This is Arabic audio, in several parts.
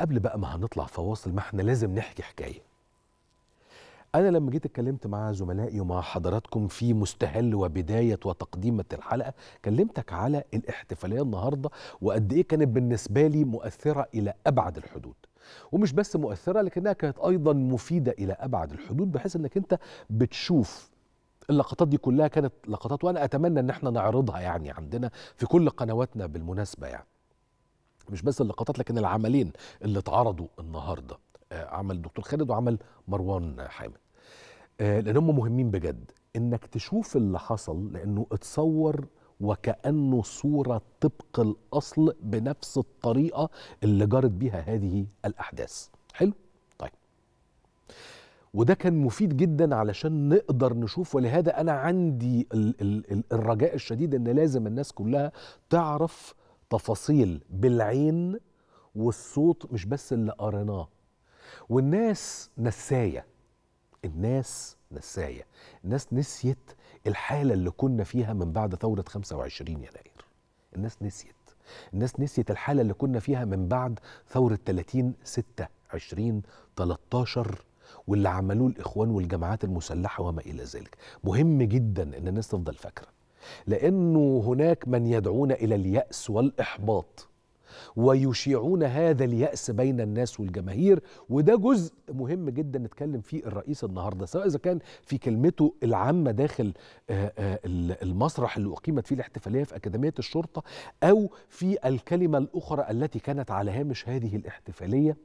قبل بقى ما هنطلع فواصل ما احنا لازم نحكي حكايه انا لما جيت اتكلمت مع زملائي ومع حضراتكم في مستهل وبدايه وتقديمه الحلقه كلمتك على الاحتفاليه النهارده وقد ايه كانت بالنسبه لي مؤثره الى ابعد الحدود ومش بس مؤثره لكنها كانت ايضا مفيده الى ابعد الحدود بحيث انك انت بتشوف اللقطات دي كلها كانت لقطات وانا اتمنى ان احنا نعرضها يعني عندنا في كل قنواتنا بالمناسبه يعني مش بس اللقطات لكن العملين اللي اتعرضوا النهارده آه، عمل دكتور خالد وعمل مروان حامد آه، لان هم مهمين بجد انك تشوف اللي حصل لانه اتصور وكانه صوره طبق الاصل بنفس الطريقه اللي جرت بيها هذه الاحداث حلو طيب وده كان مفيد جدا علشان نقدر نشوف ولهذا انا عندي ال ال ال الرجاء الشديد ان لازم الناس كلها تعرف تفاصيل بالعين والصوت مش بس اللي قريناه والناس نسايه الناس نسايه الناس نسيت الحاله اللي كنا فيها من بعد ثوره 25 يناير الناس نسيت الناس نسيت الحاله اللي كنا فيها من بعد ثوره 30 6 20 13 واللي عملوه الاخوان والجماعات المسلحه وما الى ذلك مهم جدا ان الناس تفضل فاكره لأنه هناك من يدعون إلى اليأس والإحباط ويشيعون هذا اليأس بين الناس والجماهير وده جزء مهم جدا نتكلم فيه الرئيس النهارده سواء إذا كان في كلمته العامة داخل آه، آه، المسرح اللي أقيمت فيه الاحتفالية في أكاديمية الشرطة أو في الكلمة الأخرى التي كانت على هامش هذه الاحتفالية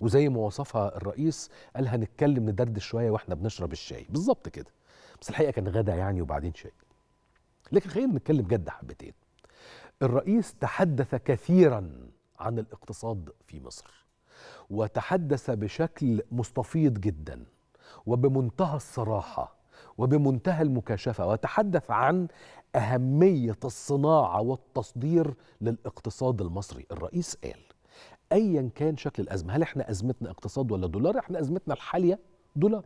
وزي ما وصفها الرئيس قال هنتكلم ندردش شوية وإحنا بنشرب الشاي بالظبط كده بس الحقيقه كان غدا يعني وبعدين شيء لكن خلينا نتكلم جد حبتين الرئيس تحدث كثيرا عن الاقتصاد في مصر وتحدث بشكل مستفيض جدا وبمنتهى الصراحه وبمنتهى المكاشفه وتحدث عن اهميه الصناعه والتصدير للاقتصاد المصري الرئيس قال ايا كان شكل الازمه هل احنا ازمتنا اقتصاد ولا دولار احنا ازمتنا الحاليه دولار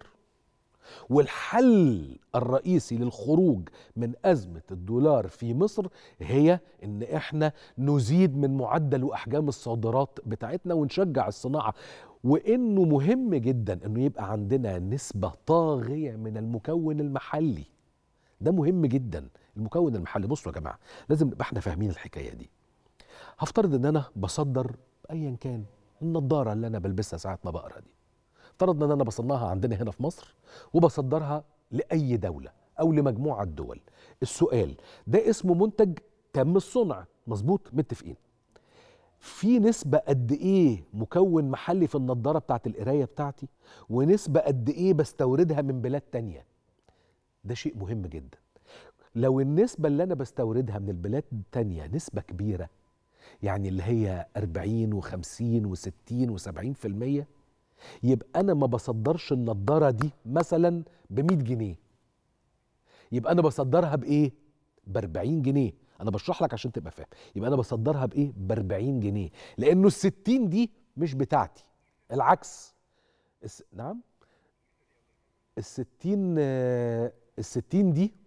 والحل الرئيسي للخروج من أزمة الدولار في مصر هي إن إحنا نزيد من معدل وأحجام الصادرات بتاعتنا ونشجع الصناعة وإنه مهم جدا إنه يبقى عندنا نسبة طاغية من المكون المحلي ده مهم جدا المكون المحلي بصوا يا جماعة لازم نبقى إحنا فاهمين الحكاية دي هفترض إن أنا بصدر أيا كان النضارة اللي أنا بلبسها ساعة ما بقرا دي افترضنا ان انا بصنعها عندنا هنا في مصر وبصدرها لاي دوله او لمجموعه دول السؤال ده اسمه منتج تم الصنع مظبوط متفقين في نسبة قد إيه مكون محلي في النضارة بتاعت القراية بتاعتي ونسبة قد إيه بستوردها من بلاد تانية ده شيء مهم جدا لو النسبة اللي أنا بستوردها من البلاد التانية نسبة كبيرة يعني اللي هي 40 و50 و60 و70% يبقى انا ما بصدرش النضاره دي مثلا ب 100 جنيه يبقى انا بصدرها بايه ب 40 جنيه انا بشرح لك عشان تبقى فاهم يبقى انا بصدرها بايه ب 40 جنيه لانه ال 60 دي مش بتاعتي العكس الس... نعم ال 60 ال 60 دي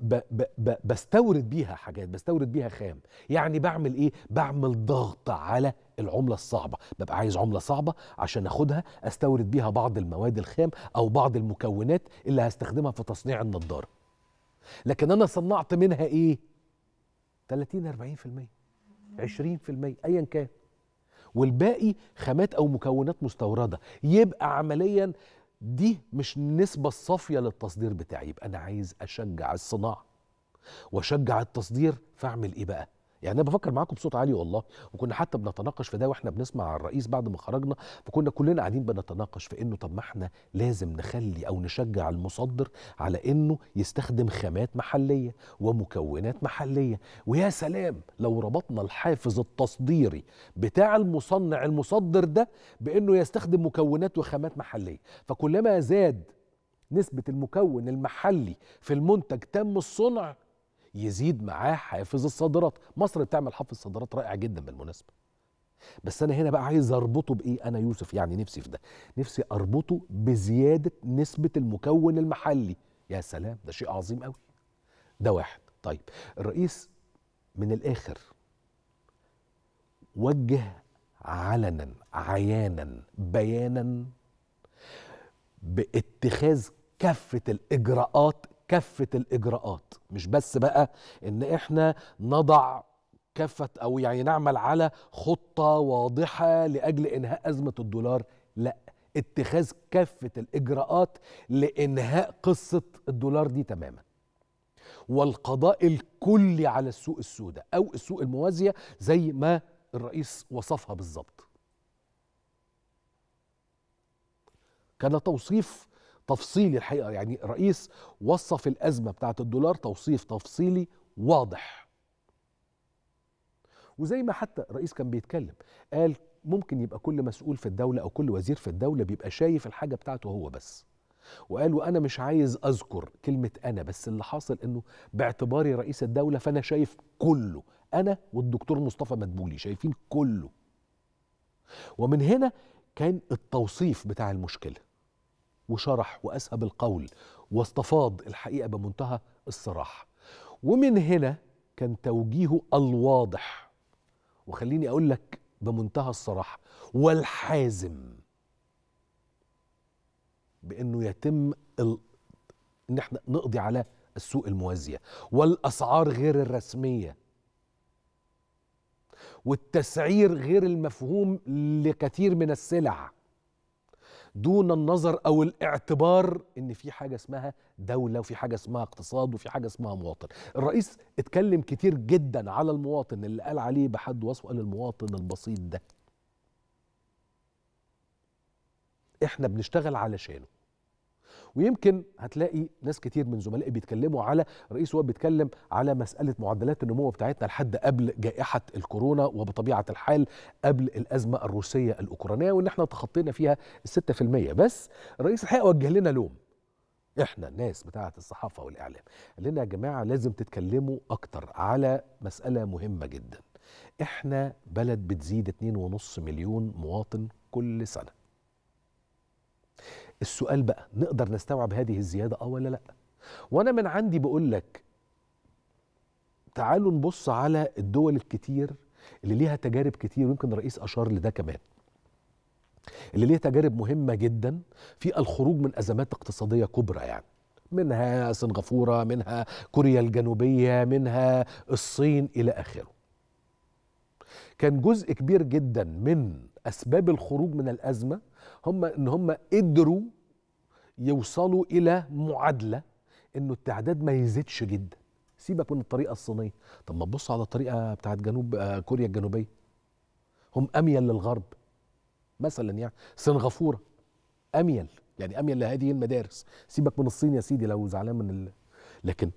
ب ب ب بستورد بيها حاجات بستورد بيها خام يعني بعمل ايه بعمل ضغط على العمله الصعبه ببقى عايز عمله صعبه عشان اخدها استورد بيها بعض المواد الخام او بعض المكونات اللي هستخدمها في تصنيع النضاره لكن انا صنعت منها ايه 30 40% 20% ايا كان والباقي خامات او مكونات مستورده يبقى عمليا دي مش النسبة الصافية للتصدير بتاعي يبقى أنا عايز أشجع الصناعة وأشجع التصدير فأعمل إيه بقى؟ يعني انا بفكر معاكم بصوت عالي والله وكنا حتى بنتناقش في ده واحنا بنسمع الرئيس بعد ما خرجنا فكنا كلنا قاعدين بنتناقش في انه طب ما احنا لازم نخلي او نشجع المصدر على انه يستخدم خامات محليه ومكونات محليه ويا سلام لو ربطنا الحافز التصديري بتاع المصنع المصدر ده بانه يستخدم مكونات وخامات محليه فكلما زاد نسبه المكون المحلي في المنتج تم الصنع يزيد معاه حافز الصادرات مصر بتعمل حافز صادرات رائع جدا بالمناسبه بس انا هنا بقى عايز اربطه بايه انا يوسف يعني نفسي في ده نفسي اربطه بزياده نسبه المكون المحلي يا سلام ده شيء عظيم قوي ده واحد طيب الرئيس من الاخر وجه علنا عيانا بيانا باتخاذ كافه الاجراءات كافه الاجراءات مش بس بقى ان احنا نضع كافه او يعني نعمل على خطه واضحه لاجل انهاء ازمه الدولار لا اتخاذ كافه الاجراءات لانهاء قصه الدولار دي تماما والقضاء الكلي على السوق السوداء او السوق الموازيه زي ما الرئيس وصفها بالظبط كان توصيف تفصيلي الحقيقه يعني رئيس وصف الازمه بتاعه الدولار توصيف تفصيلي واضح وزي ما حتى الرئيس كان بيتكلم قال ممكن يبقى كل مسؤول في الدوله او كل وزير في الدوله بيبقى شايف الحاجه بتاعته هو بس وقال وانا مش عايز اذكر كلمه انا بس اللي حاصل انه باعتباري رئيس الدوله فانا شايف كله انا والدكتور مصطفى مدبولي شايفين كله ومن هنا كان التوصيف بتاع المشكله وشرح واسهب القول واستفاض الحقيقه بمنتهى الصراحه ومن هنا كان توجيهه الواضح وخليني اقول لك بمنتهى الصراحه والحازم بانه يتم ال... ان احنا نقضي على السوق الموازيه والاسعار غير الرسميه والتسعير غير المفهوم لكثير من السلع دون النظر او الاعتبار ان في حاجه اسمها دوله وفي حاجه اسمها اقتصاد وفي حاجه اسمها مواطن الرئيس اتكلم كتير جدا على المواطن اللي قال عليه بحد وصفه قال المواطن البسيط ده احنا بنشتغل علشانه ويمكن هتلاقي ناس كتير من زملائي بيتكلموا على رئيس هو بيتكلم على مساله معدلات النمو بتاعتنا لحد قبل جائحه الكورونا وبطبيعه الحال قبل الازمه الروسيه الاوكرانيه وان احنا تخطينا فيها ال 6% بس الرئيس الحقيقه وجه لنا لوم احنا الناس بتاعه الصحافه والاعلام قال لنا يا جماعه لازم تتكلموا اكتر على مساله مهمه جدا احنا بلد بتزيد 2.5 مليون مواطن كل سنه السؤال بقى نقدر نستوعب هذه الزياده اه ولا لا وانا من عندي بقول لك تعالوا نبص على الدول الكتير اللي ليها تجارب كتير ويمكن الرئيس اشار لده كمان اللي ليها تجارب مهمه جدا في الخروج من ازمات اقتصاديه كبرى يعني منها سنغافوره منها كوريا الجنوبيه منها الصين الى اخره كان جزء كبير جدا من اسباب الخروج من الازمه هم ان هم قدروا يوصلوا الى معادله انه التعداد ما يزيدش جدا سيبك من الطريقه الصينيه طب ما تبص على الطريقه بتاعت جنوب آه، كوريا الجنوبيه هم اميل للغرب مثلا يعني سنغافوره اميل يعني اميل لهذه المدارس سيبك من الصين يا سيدي لو زعلان من ال... لكن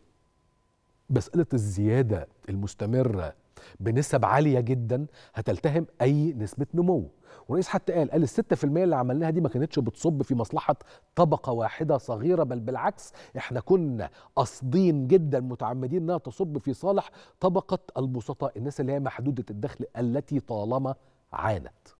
مساله الزياده المستمره بنسب عاليه جدا هتلتهم اي نسبه نمو ورئيس حتى قال قال ال 6% اللي عملناها دي ما كانتش بتصب في مصلحه طبقه واحده صغيره بل بالعكس احنا كنا قاصدين جدا متعمدين انها تصب في صالح طبقه البسطاء الناس اللي هي محدوده الدخل التي طالما عانت